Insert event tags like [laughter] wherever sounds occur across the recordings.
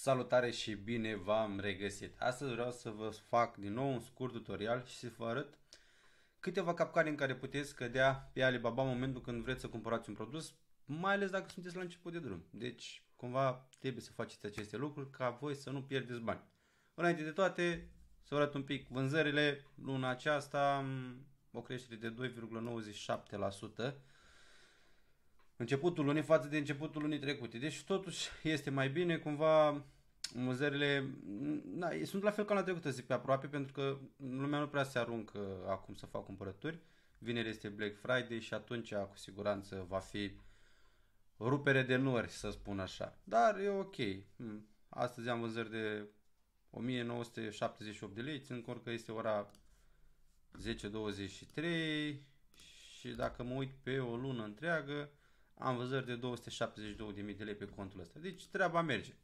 Salutare și bine v-am regăsit! Astăzi vreau să vă fac din nou un scurt tutorial și să vă arăt câteva capcane în care puteți cădea pe Alibaba în momentul când vreți să cumpărați un produs, mai ales dacă sunteți la început de drum. Deci, cumva trebuie să faceți aceste lucruri ca voi să nu pierdeți bani. Înainte de toate, să vă arăt un pic vânzările. Luna aceasta mm, o creștere de 2,97% începutul lunii față de începutul lunii trecute. Deci totuși este mai bine, cumva muzările na, sunt la fel ca la trecută zic pe aproape pentru că lumea nu prea se aruncă acum să fac cumpărături. Vineri este Black Friday și atunci cu siguranță va fi rupere de nori, să spun așa. Dar e ok. Hmm. Astăzi am vânzări de 1978 de lei, țin că este ora 10.23 și dacă mă uit pe o lună întreagă, am văzări de 272.000 de lei pe contul ăsta. Deci treaba merge.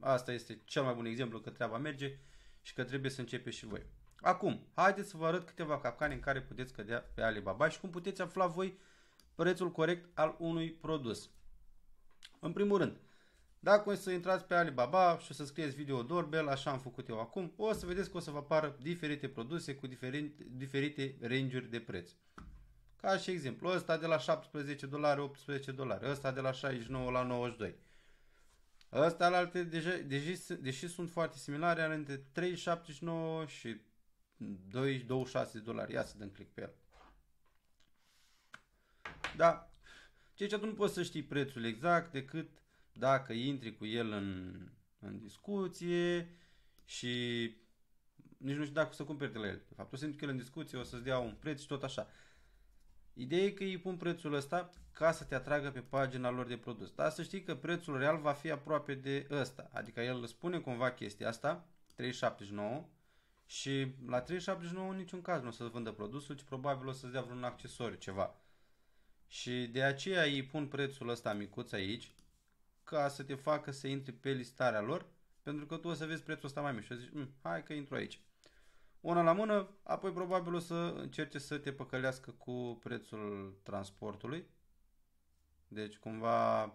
Asta este cel mai bun exemplu că treaba merge și că trebuie să începeți și voi. Acum, haideți să vă arăt câteva capcane în care puteți cădea pe Alibaba și cum puteți afla voi prețul corect al unui produs. În primul rând, dacă o să intrați pe Alibaba și o să scrieți video doorbell, așa am făcut eu acum, o să vedeți că o să vă apară diferite produse cu diferite, diferite range de preț. Ca și exemplu, ăsta de la 17 dolari, 18 dolari, ăsta de la 69 la 92. Ăsta la alte, deși, deși, deși sunt foarte similare, are între 3,79 și 2, 26 de dolari. Ia să dăm click pe el. Da. Ceea ce nu poți să știi prețul exact decât dacă intri cu el în, în discuție și nici nu știu dacă o să cumperi de la el. De fapt, o să intri cu el în discuție, o să-ți dea un preț și tot așa. Ideea e că îi pun prețul ăsta ca să te atragă pe pagina lor de produs. Dar să știi că prețul real va fi aproape de ăsta. Adică el spune cumva chestia asta, 379, și la 379 în niciun caz nu o să vândă produsul, ci probabil o să-ți dea vreun accesoriu, ceva. Și de aceea îi pun prețul ăsta micuț aici, ca să te facă să intri pe listarea lor, pentru că tu o să vezi prețul ăsta mai mic și o să zici, mm, hai că intru aici una la mână, apoi probabil o să încerce să te păcălească cu prețul transportului. Deci cumva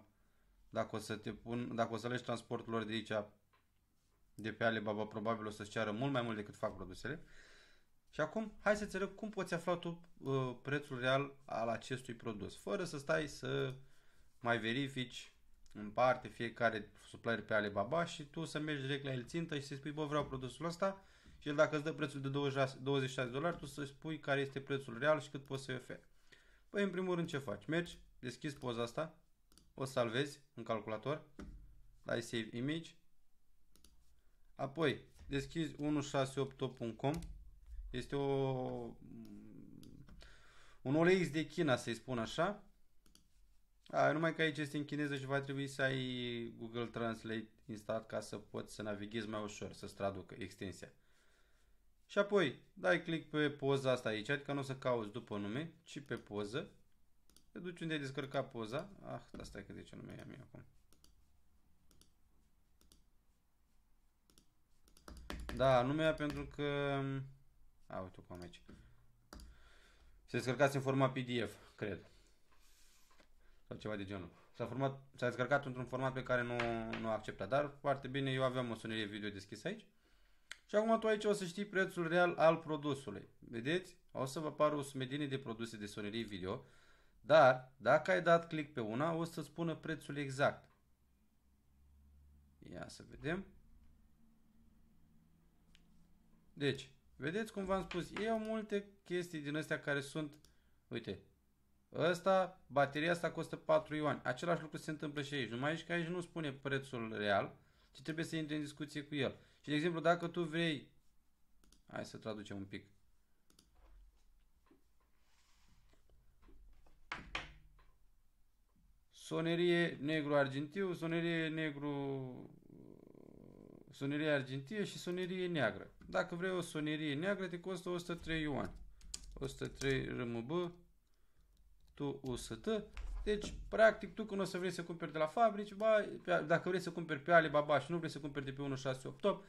dacă o să te pun, dacă o să alegi transportul lor de aici de pe Alibaba, probabil o să-ți ceară mult mai mult decât fac produsele. Și acum, hai să înțeleg cum poți afla tu uh, prețul real al acestui produs, fără să stai să mai verifici în parte fiecare supplier pe Alibaba și tu să mergi direct la el țintă și să-i spui, bă, vreau produsul ăsta, și el dacă îți dă prețul de 26, dolari, tu să spui care este prețul real și cât poți să-i oferi. Păi, în primul rând, ce faci? Mergi, deschizi poza asta, o salvezi în calculator, dai Save Image, apoi deschizi 1688.com, este o, un OLX de China, să-i spun așa, a, numai că aici este în chineză și va trebui să ai Google Translate instalat ca să poți să navighezi mai ușor, să-ți traducă extensia. Și apoi dai click pe poza asta aici, adică nu o să cauți după nume, ci pe poză. Te duci unde ai descărcat poza. Ah, asta e că de ce nume am eu acum. Da, numea pentru că... Mm, a, uite cum aici. Se descărcați în format PDF, cred. Sau ceva de genul. S-a, format, s-a descărcat într-un format pe care nu, nu accepta. Dar foarte bine, eu aveam o sunerie video deschisă aici. Și acum tu aici o să știi prețul real al produsului. Vedeți? O să vă apară o sumedenie de produse de sonerii video. Dar, dacă ai dat click pe una, o să spună prețul exact. Ia să vedem. Deci, vedeți cum v-am spus, e multe chestii din astea care sunt, uite, ăsta, bateria asta costă 4 ioani. Același lucru se întâmplă și aici, numai aici că aici nu spune prețul real, și trebuie să intri în discuție cu el. Și, de exemplu, dacă tu vrei... Hai să traducem un pic. Sonerie negru-argintiu, sonerie negru... Sonerie argintie și sonerie neagră. Dacă vrei o sonerie neagră, te costă 103 yuan. 103 RMB, tu 100 deci, practic, tu când o să vrei să cumperi de la fabrici, ba, dacă vrei să cumperi pe Alibaba și nu vrei să cumperi de pe 1688,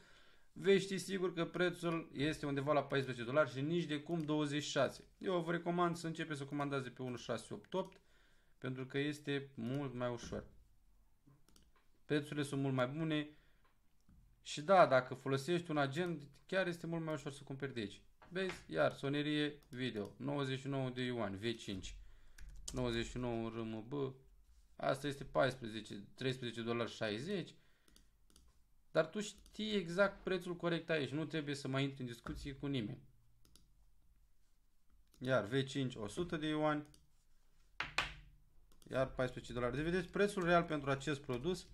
vei ști sigur că prețul este undeva la 14 dolari și nici de cum 26. Eu vă recomand să începeți să comandați de pe 1688 pentru că este mult mai ușor. Prețurile sunt mult mai bune și da, dacă folosești un agent, chiar este mult mai ușor să cumperi de aici. Vezi? Iar sonerie video, 99 de yuan, V5. 99 în Asta este 14, 13 dolari 60. Dar tu știi exact prețul corect aici. Nu trebuie să mai intri în discuții cu nimeni. Iar V5 100 de ioani. Iar 14 dolari. Deci vedeți, prețul real pentru acest produs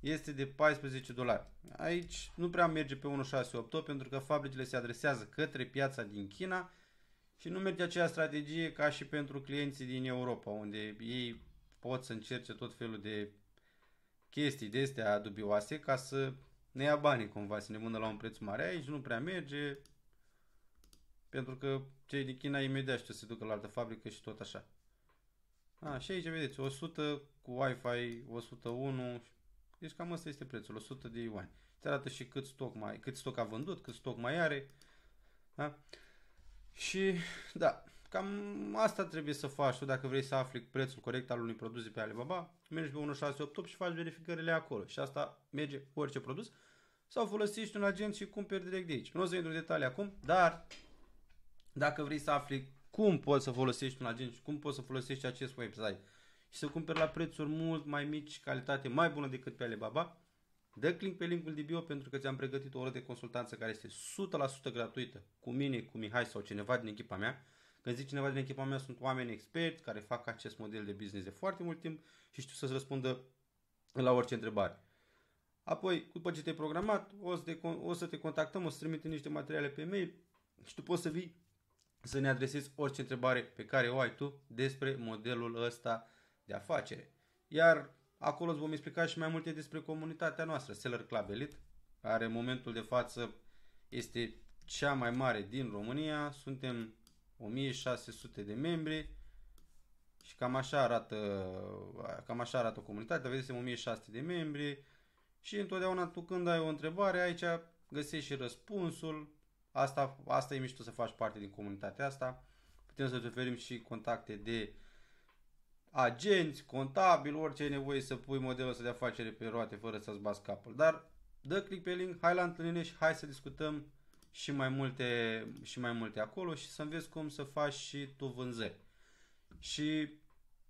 este de 14 dolari. Aici nu prea merge pe 1688 pentru că fabricile se adresează către piața din China și nu merge aceeași strategie ca și pentru clienții din Europa, unde ei pot să încerce tot felul de chestii de astea dubioase ca să ne ia banii cumva, să ne vândă la un preț mare. Aici nu prea merge, pentru că cei din China imediat știu să se ducă la altă fabrică și tot așa. A, și aici vedeți, 100 cu Wi-Fi, 101, deci cam asta este prețul, 100 de yuan. Îți arată și cât stoc, mai, cât stoc a vândut, cât stoc mai are. Da? Și da, cam asta trebuie să faci tu dacă vrei să afli prețul corect al unui produs de pe Alibaba. Mergi pe 1688 și faci verificările acolo. Și asta merge cu orice produs. Sau folosești un agent și cumperi direct de aici. Nu o să intru în detalii acum, dar dacă vrei să afli cum poți să folosești un agent și cum poți să folosești acest website și să cumperi la prețuri mult mai mici, calitate mai bună decât pe Alibaba, Dă click pe linkul de bio pentru că ți-am pregătit o oră de consultanță care este 100% gratuită cu mine, cu Mihai sau cineva din echipa mea. Când zic cineva din echipa mea, sunt oameni experți care fac acest model de business de foarte mult timp și știu să-ți răspundă la orice întrebare. Apoi, după ce te-ai programat, o să te, o să te contactăm, o să trimite niște materiale pe mail și tu poți să vii să ne adresezi orice întrebare pe care o ai tu despre modelul ăsta de afacere. Iar Acolo îți vom explica și mai multe despre comunitatea noastră, Seller Club Elite, care în momentul de față este cea mai mare din România. Suntem 1600 de membri și cam așa arată, cam așa arată comunitatea. Vedeți, 1600 de membri și întotdeauna tu când ai o întrebare aici găsești și răspunsul. Asta, asta e mișto să faci parte din comunitatea asta. Putem să-ți oferim și contacte de agenți, contabil, orice ai nevoie să pui modelul ăsta de afacere pe roate fără să-ți bați capul. Dar dă click pe link, hai la întâlnire și hai să discutăm și mai multe, și mai multe acolo și să înveți cum să faci și tu vânzări. Și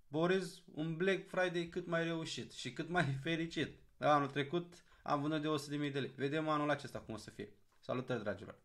Boris, un Black Friday cât mai reușit și cât mai [laughs] fericit. Anul trecut am vândut de 100.000 de lei. Vedem anul acesta cum o să fie. Salutări, dragilor!